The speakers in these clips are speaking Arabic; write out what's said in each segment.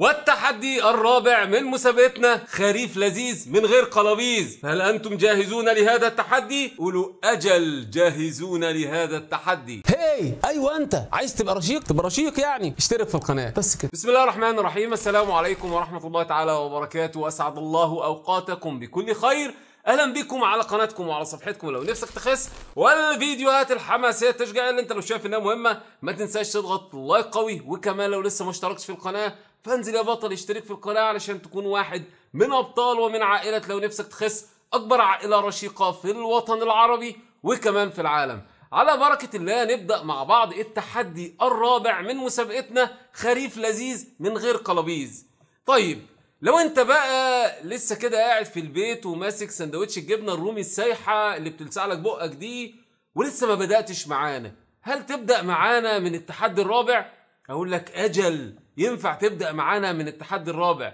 والتحدي الرابع من مسابقتنا خريف لذيذ من غير قلابيز هل أنتم جاهزون لهذا التحدي؟ قولوا أجل جاهزون لهذا التحدي هاي أيوة أنت عايز تبقى رشيق تبقى رشيق يعني اشترك في القناة بس كده بسم الله الرحمن الرحيم السلام عليكم ورحمة الله تعالى وبركاته وأسعد الله أوقاتكم بكل خير اهلا بكم على قناتكم وعلى صفحتكم لو نفسك تخس والفيديوهات الحماسيه التشجيعيه اللي انت لو شايف انها مهمه ما تنساش تضغط لايك قوي وكمان لو لسه ما اشتركتش في القناه فانزل يا بطل اشترك في القناة علشان تكون واحد من أبطال ومن عائلة لو نفسك تخس أكبر عائلة رشيقة في الوطن العربي وكمان في العالم على بركة الله نبدأ مع بعض التحدي الرابع من مسابقتنا خريف لذيذ من غير قلابيز طيب لو انت بقى لسه كده قاعد في البيت وماسك سندوتش الجبنة الرومي السايحة اللي بتلسع لك بقك دي ولسه ما بدأتش معانا هل تبدأ معانا من التحدي الرابع اقول لك اجل ينفع تبدا معانا من التحدي الرابع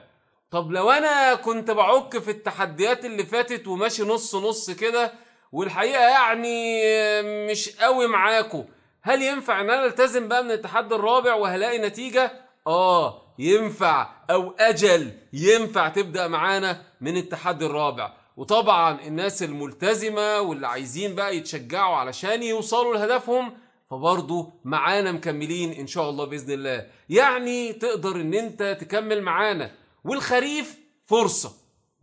طب لو انا كنت بعك في التحديات اللي فاتت وماشي نص نص كده والحقيقه يعني مش قوي معاكم هل ينفع ان انا التزم بقى من التحدي الرابع وهلاقي نتيجه اه ينفع او اجل ينفع تبدا معانا من التحدي الرابع وطبعا الناس الملتزمه واللي عايزين بقى يتشجعوا علشان يوصلوا لهدفهم فبرضه معانا مكملين ان شاء الله باذن الله يعني تقدر ان انت تكمل معانا والخريف فرصه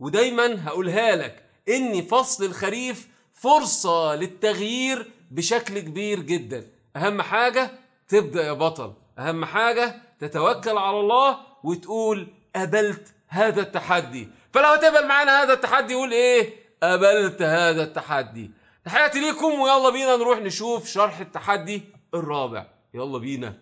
ودايما هقولها لك ان فصل الخريف فرصه للتغيير بشكل كبير جدا اهم حاجه تبدا يا بطل اهم حاجه تتوكل على الله وتقول قبلت هذا التحدي فلو هتقبل معانا هذا التحدي يقول ايه قبلت هذا التحدي تحياتي ليكم ويلا بينا نروح نشوف شرح التحدي الرابع يلا بينا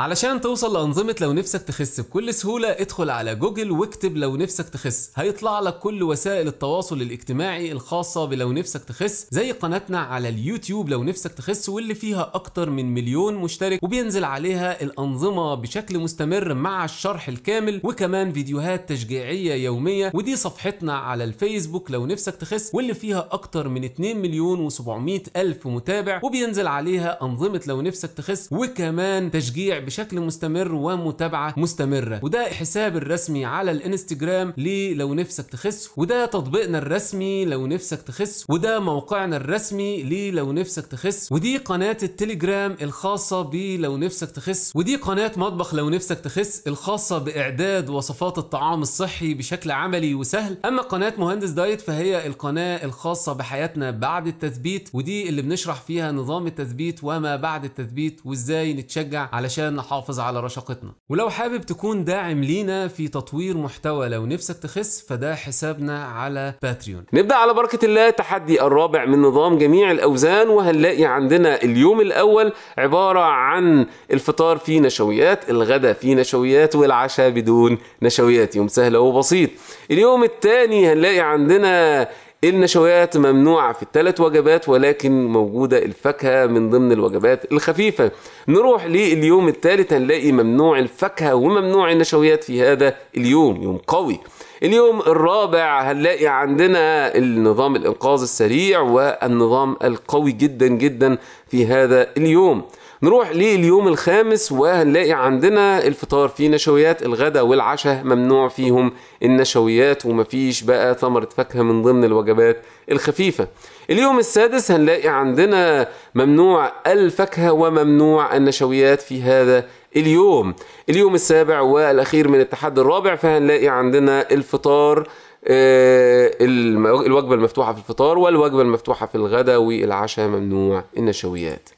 علشان توصل لأنظمة لو نفسك تخس بكل سهولة ادخل على جوجل واكتب لو نفسك تخس هيطلع لك كل وسائل التواصل الاجتماعي الخاصة بلو نفسك تخس زي قناتنا على اليوتيوب لو نفسك تخس واللي فيها أكتر من مليون مشترك وبينزل عليها الأنظمة بشكل مستمر مع الشرح الكامل وكمان فيديوهات تشجيعية يومية ودي صفحتنا على الفيسبوك لو نفسك تخس واللي فيها أكتر من 2 مليون و700 ألف متابع وبينزل عليها أنظمة لو نفسك تخس وكمان تشجيع بشكل مستمر ومتابعه مستمره وده حساب الرسمي على الانستجرام لو نفسك تخس وده تطبيقنا الرسمي لو نفسك تخس وده موقعنا الرسمي لو نفسك تخس ودي قناه التليجرام الخاصه لو نفسك تخس ودي قناه مطبخ لو نفسك تخس الخاصه باعداد وصفات الطعام الصحي بشكل عملي وسهل اما قناه مهندس دايت فهي القناه الخاصه بحياتنا بعد التثبيت ودي اللي بنشرح فيها نظام التثبيت وما بعد التثبيت وازاي نتشجع علشان نحافظ على رشاقتنا ولو حابب تكون داعم لينا في تطوير محتوى لو نفسك تخس فده حسابنا على باتريون نبدأ على بركة الله التحدي الرابع من نظام جميع الأوزان وهنلاقي عندنا اليوم الأول عبارة عن الفطار فيه نشويات الغداء فيه نشويات والعشاء بدون نشويات يوم سهل وبسيط اليوم الثاني هنلاقي عندنا النشويات ممنوعة في الثلاث وجبات ولكن موجودة الفاكهة من ضمن الوجبات الخفيفة نروح لليوم الثالث هنلاقي ممنوع الفاكهة وممنوع النشويات في هذا اليوم يوم قوي اليوم الرابع هنلاقي عندنا النظام الإنقاذ السريع والنظام القوي جدا جدا في هذا اليوم نروح لليوم الخامس وهنلاقي عندنا الفطار فيه نشويات الغداء والعشاء ممنوع فيهم النشويات ومفيش بقى ثمرة فاكهة من ضمن الوجبات الخفيفة اليوم السادس هنلاقي عندنا ممنوع الفاكهة وممنوع النشويات في هذا اليوم اليوم السابع والأخير من التحدي الرابع فهنلاقي عندنا الفطار آه، الوجبة المفتوحة في الفطار والوجبة المفتوحة في الغداء والعشاء ممنوع النشويات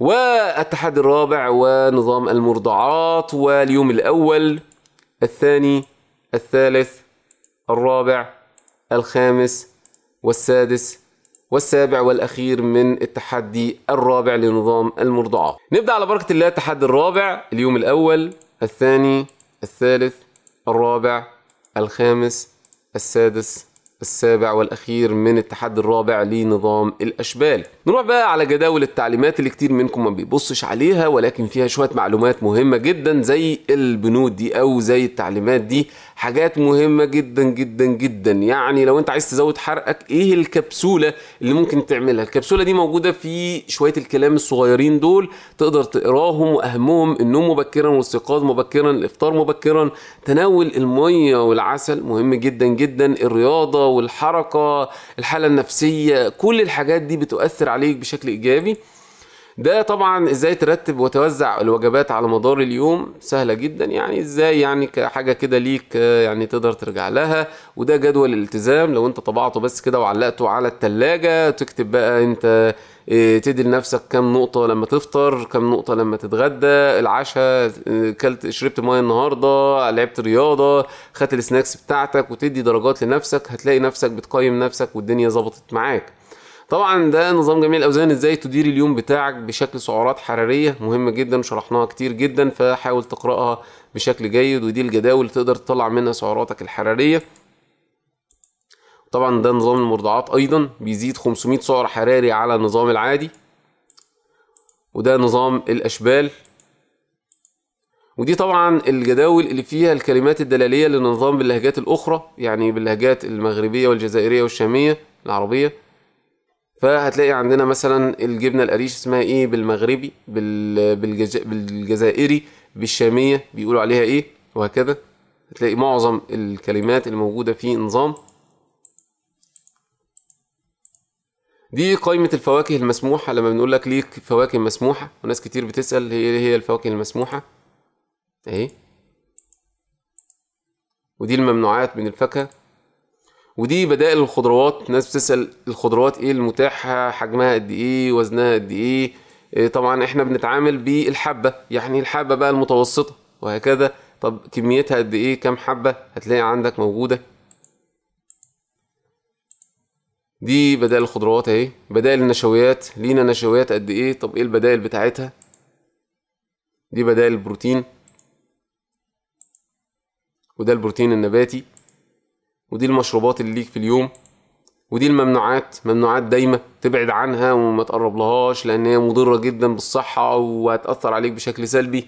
والتحدي الرابع ونظام المرضعات واليوم الأول الثاني الثالث الرابع الخامس والسادس والسابع والأخير من التحدي الرابع لنظام المرضعات نبدأ على بركة الله التحدي الرابع اليوم الأول الثاني الثالث الرابع الخامس السادس السابع والأخير من التحدي الرابع لنظام الأشبال نروح بقى على جداول التعليمات اللي كتير منكم ما بيبصش عليها ولكن فيها شوية معلومات مهمة جدا زي البنود دي أو زي التعليمات دي حاجات مهمة جدا جدا جدا يعني لو انت عايز تزود حرقك ايه الكبسولة اللي ممكن تعملها الكبسولة دي موجودة في شوية الكلام الصغيرين دول تقدر تقراهم واهمهم النوم مبكرا والاستيقاظ مبكرا الافطار مبكرا تناول المية والعسل مهم جدا جدا الرياضة والحركة الحالة النفسية كل الحاجات دي بتؤثر عليك بشكل ايجابي ده طبعا ازاي ترتب وتوزع الوجبات على مدار اليوم سهلة جدا يعني ازاي يعني كحاجة كده ليك يعني تقدر ترجع لها وده جدول الالتزام لو انت طبعته بس كده وعلقته على التلاجة تكتب بقى انت إيه، تدي لنفسك كام نقطة لما تفطر كام نقطة لما تتغدى العشاء إيه، كلت شربت مية النهاردة لعبت رياضة خدت السناكس بتاعتك وتدي درجات لنفسك هتلاقي نفسك بتقيم نفسك والدنيا ظبطت معاك طبعا ده نظام جميع الاوزان ازاي تدير اليوم بتاعك بشكل سعرات حراريه مهمه جدا وشرحناها كتير جدا فحاول تقراها بشكل جيد ودي الجداول تقدر تطلع منها سعراتك الحراريه طبعا ده نظام المرضعات ايضا بيزيد 500 سعر حراري على النظام العادي وده نظام الاشبال ودي طبعا الجداول اللي فيها الكلمات الدلاليه للنظام باللهجات الاخرى يعني باللهجات المغربيه والجزائريه والشاميه العربيه فهتلاقي عندنا مثلا الجبنه القريش اسمها ايه بالمغربي بالجز... بالجزائري بالشاميه بيقولوا عليها ايه وهكذا هتلاقي معظم الكلمات الموجوده في نظام دي قائمة الفواكه المسموحة لما بنقول لك ليه فواكه مسموحة وناس كتير بتسأل هي هي الفواكه المسموحة اهي ودي الممنوعات من الفاكهة ودي بدائل الخضروات ناس بتسال الخضروات ايه المتاحه حجمها قد ايه وزنها قد إيه؟, ايه طبعا احنا بنتعامل بالحبه يعني الحبه بقى المتوسطه وهكذا طب كميتها قد ايه كام حبه هتلاقي عندك موجوده دي بدائل الخضروات اهي بدائل النشويات لينا نشويات قد ايه طب ايه البدائل بتاعتها دي بدائل البروتين وده البروتين النباتي ودي المشروبات اللي ليك في اليوم ودي الممنوعات ممنوعات دايمه تبعد عنها وما تقرب لهاش لان هي مضره جدا بالصحه وهتاثر عليك بشكل سلبي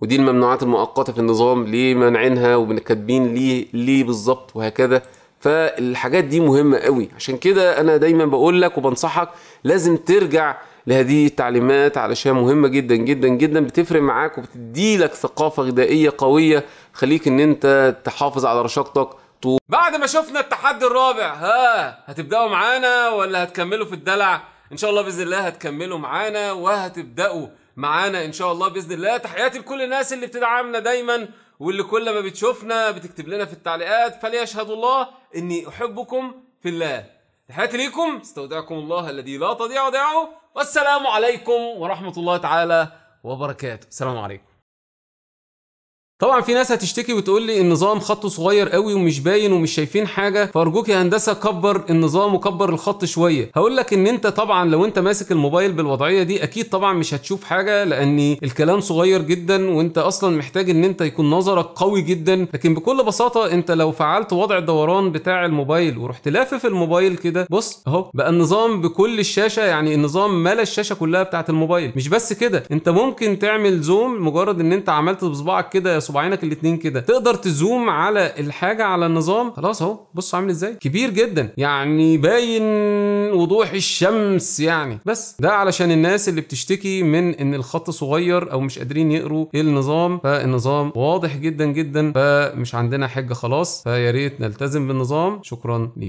ودي الممنوعات المؤقته في النظام ليه منعينها وكاتبين ليه ليه بالظبط وهكذا فالحاجات دي مهمه قوي عشان كده انا دايما بقول لك وبنصحك لازم ترجع لهذه التعليمات علشان مهمه جدا جدا جدا بتفرق معاك وبتديلك ثقافه غذائيه قويه خليك ان انت تحافظ على رشاقتك طول بعد ما شفنا التحدي الرابع ها هتبداوا معانا ولا هتكملوا في الدلع ان شاء الله باذن الله هتكملوا معانا وهتبداوا معانا ان شاء الله باذن الله تحياتي لكل الناس اللي بتدعمنا دايما واللي كل ما بتشوفنا بتكتب لنا في التعليقات فليشهد الله اني احبكم في الله تحياتي ليكم استودعكم الله الذي لا تضيع ودائعه والسلام عليكم ورحمه الله تعالى وبركاته السلام عليكم طبعا في ناس هتشتكي وتقول لي النظام خطه صغير قوي ومش باين ومش شايفين حاجه فارجوك يا هندسه كبر النظام وكبر الخط شويه هقول لك ان انت طبعا لو انت ماسك الموبايل بالوضعيه دي اكيد طبعا مش هتشوف حاجه لان الكلام صغير جدا وانت اصلا محتاج ان انت يكون نظرك قوي جدا لكن بكل بساطه انت لو فعلت وضع الدوران بتاع الموبايل ورحت لافف الموبايل كده بص اهو بقى النظام بكل الشاشه يعني النظام ملا الشاشه كلها بتاعت الموبايل مش بس كده انت ممكن تعمل زوم مجرد ان انت عملت بصبعك كده يا صباعينك الاثنين كده تقدر تزوم على الحاجه على النظام خلاص اهو بص عامل ازاي كبير جدا يعني باين وضوح الشمس يعني بس ده علشان الناس اللي بتشتكي من ان الخط صغير او مش قادرين يقروا ايه النظام فالنظام واضح جدا جدا فمش عندنا حجه خلاص فيا ريت نلتزم بالنظام شكرا ليك